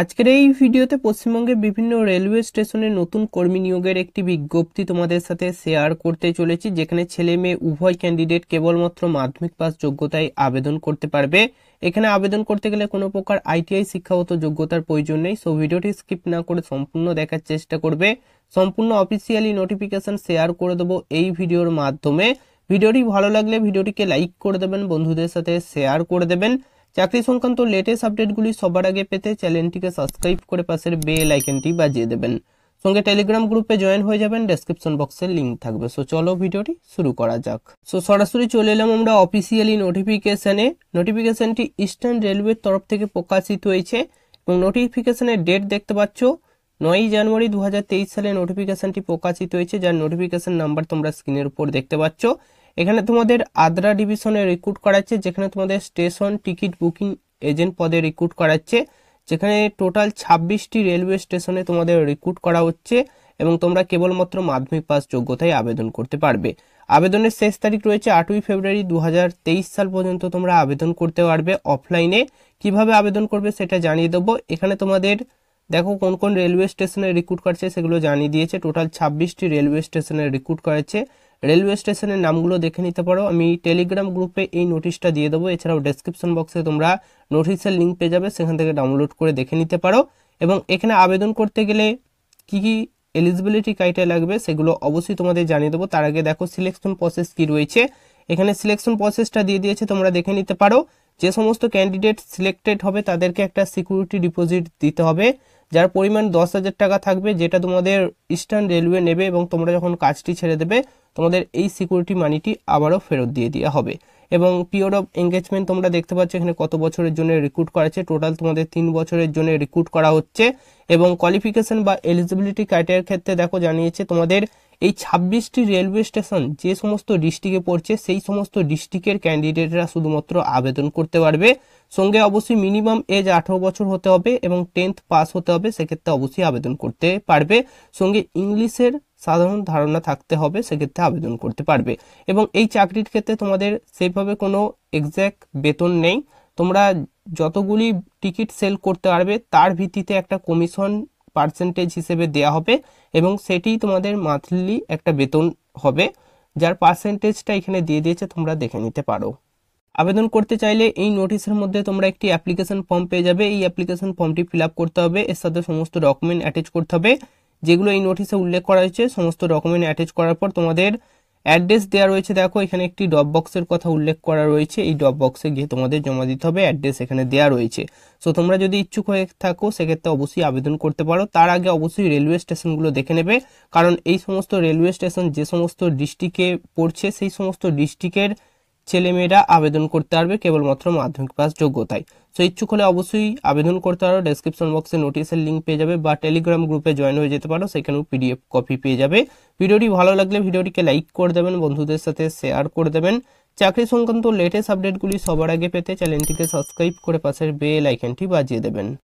আজকের এই ভিডিওতে পশ্চিমবঙ্গের বিভিন্ন রেলওয়ে স্টেশনে নতুন কর্মী নিয়োগের একটি বিজ্ঞপ্তি তোমাদের সাথে শেয়ার করতে চলেছি যেখানে ছেলে মেয়ে উভয় ক্যান্ডিডেট কেবলমাত্র মাধ্যমিক পাস যোগ্যতায় আবেদন করতে পারবে এখানে আবেদন করতে গেলে কোনো প্রকার আইটিআই শিক্ষাগত যোগ্যতার প্রয়োজন নেই সো ভিডিওটি স্কিপ না করে সম্পূর্ণ দেখার চেষ্টা করবে সম্পূর্ণ অফিসিয়ালি নোটিফিকেশন শেয়ার করে দেবো এই ভিডিওর মাধ্যমে ভিডিওটি ভালো লাগলে ভিডিওটিকে লাইক করে দেবেন বন্ধুদের সাথে শেয়ার করে দেবেন চাকরি সংক্রান্ত লেটেস্ট আপডেটগুলি সবার আগে পেতে চ্যানেলটিকে সাবস্ক্রাইব করে পাশের বেল আইকনটি বাজিয়ে দেবেন সঙ্গে টেলিগ্রাম গ্রুপে জয়েন হয়ে যাবেন ডেসক্রিপশন বক্সের লিঙ্ক থাকবে সো চলো ভিডিওটি শুরু করা যাক সো সরাসরি চলে এলাম আমরা অফিসিয়ালি নোটিফিকেশানে নোটিফিকেশানটি ইস্টার্ন রেলওয়ের তরফ থেকে প্রকাশিত হয়েছে এবং নোটিফিকেশানের ডেট দেখতে পাচ্ছ নয়ই জানুয়ারি দু সালে নোটিফিকেশানটি প্রকাশিত হয়েছে যার নোটিফিকেশান নাম্বার তোমরা স্ক্রিনের উপর দেখতে পাচ্ছ এখানে তোমাদের আদ্রা ডিভিশনে রিক্রুট করাচ্ছে যেখানে তোমাদের স্টেশন টিকিট বুকিং এজেন্ট পদে রিক্রুট করাচ্ছে যেখানে টোটাল ছাব্বিশটি রেলওয়ে স্টেশনে তোমাদের রিক্রুট করা হচ্ছে এবং তোমরা কেবলমাত্র মাধ্যমিক পাস যোগ্যতায় আবেদন করতে পারবে আবেদনের শেষ তারিখ রয়েছে আটই ফেব্রুয়ারি দু সাল পর্যন্ত তোমরা আবেদন করতে পারবে অফলাইনে কিভাবে আবেদন করবে সেটা জানিয়ে দেবো এখানে তোমাদের দেখো কোন কোন রেলওয়ে স্টেশনে রিক্রুট করছে সেগুলো জানিয়ে দিয়েছে টোটাল ছাব্বিশটি রেলওয়ে স্টেশনে রিক্রুট করেছে রেলওয়ে স্টেশনের নামগুলো দেখে নিতে পারো আমি টেলিগ্রাম গ্রুপে এই নোটিশটা দিয়ে দেবো এছাড়াও ডেসক্রিপশন বক্সে তোমরা নোটিশের লিঙ্ক পেয়ে যাবে সেখান থেকে ডাউনলোড করে দেখে নিতে পারো এবং এখানে আবেদন করতে গেলে কি কি এলিজিবিলিটি ক্রাইটেরিয়া লাগবে সেগুলো অবশ্যই তোমাদের জানিয়ে দেবো তার আগে দেখো সিলেকশন প্রসেস কি রয়েছে এখানে সিলেকশন প্রসেসটা দিয়ে দিয়েছে তোমরা দেখে নিতে পারো যে সমস্ত ক্যান্ডিডেট সিলেক্টেড হবে তাদেরকে একটা সিকিউরিটি ডিপোজিট দিতে হবে যার পরিমাণ দশ হাজার টাকা থাকবে যেটা তোমাদের ইস্টার্ন রেলওয়ে নেবে এবং তোমরা যখন কাজটি ছেড়ে দেবে তোমাদের এই সিকিউরিটি মানিটি আবারও ফেরত দিয়ে দেওয়া হবে এবং পিরিয়ড অফ এঙ্গেজমেন্ট তোমরা দেখতে পাচ্ছ এখানে কত বছরের জন্য রিক্রুট করা হচ্ছে টোটাল তোমাদের তিন বছরের জন্য রিক্রুট করা হচ্ছে এবং কোয়ালিফিকেশন বা এলিজিবিলিটি ক্রাইটেরিয়ার ক্ষেত্রে দেখো জানিয়েছে তোমাদের এই ছাব্বিশটি রেলওয়ে স্টেশন যে সমস্ত ডিস্ট্রিক্টে পড়ছে সেই সমস্ত ডিস্ট্রিক্টের ক্যান্ডিডেটরা শুধুমাত্র আবেদন করতে পারবে সঙ্গে অবশ্যই মিনিমাম এজ আঠেরো বছর হতে হবে এবং টেন্থ পাস হতে হবে সেক্ষেত্রে অবশ্যই আবেদন করতে পারবে সঙ্গে ইংলিশের সাধারণ ধারণা থাকতে হবে সেক্ষেত্রে আবেদন করতে পারবে এবং এই চাকরির ক্ষেত্রে তোমাদের সেইভাবে কোনো এক্স্যাক্ট বেতন নেই তোমরা যতগুলি টিকিট সেল করতে পারবে তার ভিত্তিতে একটা কমিশন পার্সেন্টেজ হিসেবে দেয়া হবে এবং সেটি তোমাদের মান্থলি একটা বেতন হবে যার পার্সেন্টেজটা এখানে দিয়ে দিয়েছে তোমরা দেখে নিতে পারো আবেদন করতে চাইলে এই নোটিশের মধ্যে তোমরা একটি অ্যাপ্লিকেশন ফর্ম পেয়ে যাবে এই অ্যাপ্লিকেশন ফর্মটি ফিল করতে হবে এর সাথে সমস্ত ডকুমেন্ট অ্যাটাচ করতে হবে যেগুলো এই নোটিশে উল্লেখ করা হয়েছে সমস্ত ডকুমেন্ট অ্যাটাচ করার পর তোমাদের অ্যাড্রেস দেওয়া রয়েছে দেখো এখানে একটি ডপ বক্সের কথা উল্লেখ করা রয়েছে এই ডপ বক্সে গিয়ে তোমাদের জমা দিতে হবে অ্যাড্রেস এখানে দেওয়া রয়েছে সো তোমরা যদি ইচ্ছুক হয়ে থাকো সেক্ষেত্রে অবশ্যই আবেদন করতে পারো তার আগে অবশ্যই রেলওয়ে স্টেশনগুলো দেখে নেবে কারণ এই সমস্ত রেলওয়ে স্টেশন যে সমস্ত ডিস্ট্রিক্টে পড়ছে সেই সমস্ত ডিস্ট্রিক্টের ছেলেমেয়েরা আবেদন করতে পারবে কেবলমাত্র মাধ্যমিক পাস যোগ্যতায় সো ইচ্ছুক হলে অবশ্যই আবেদন করতে পারো ডেসক্রিপশন বক্সে নোটিশের লিঙ্ক পেয়ে যাবে বা টেলিগ্রাম গ্রুপে জয়েন হয়ে যেতে পারো সেখানেও পিডিএফ কপি পেয়ে যাবে ভিডিওটি ভালো লাগলে ভিডিওটিকে লাইক করে দেবেন বন্ধুদের সাথে শেয়ার করে দেবেন চাকরি সংক্রান্ত লেটেস্ট আপডেটগুলি সবার আগে পেতে চ্যানেলটিকে সাবস্ক্রাইব করে পাশের বেল আইকনটি বাজিয়ে দেবেন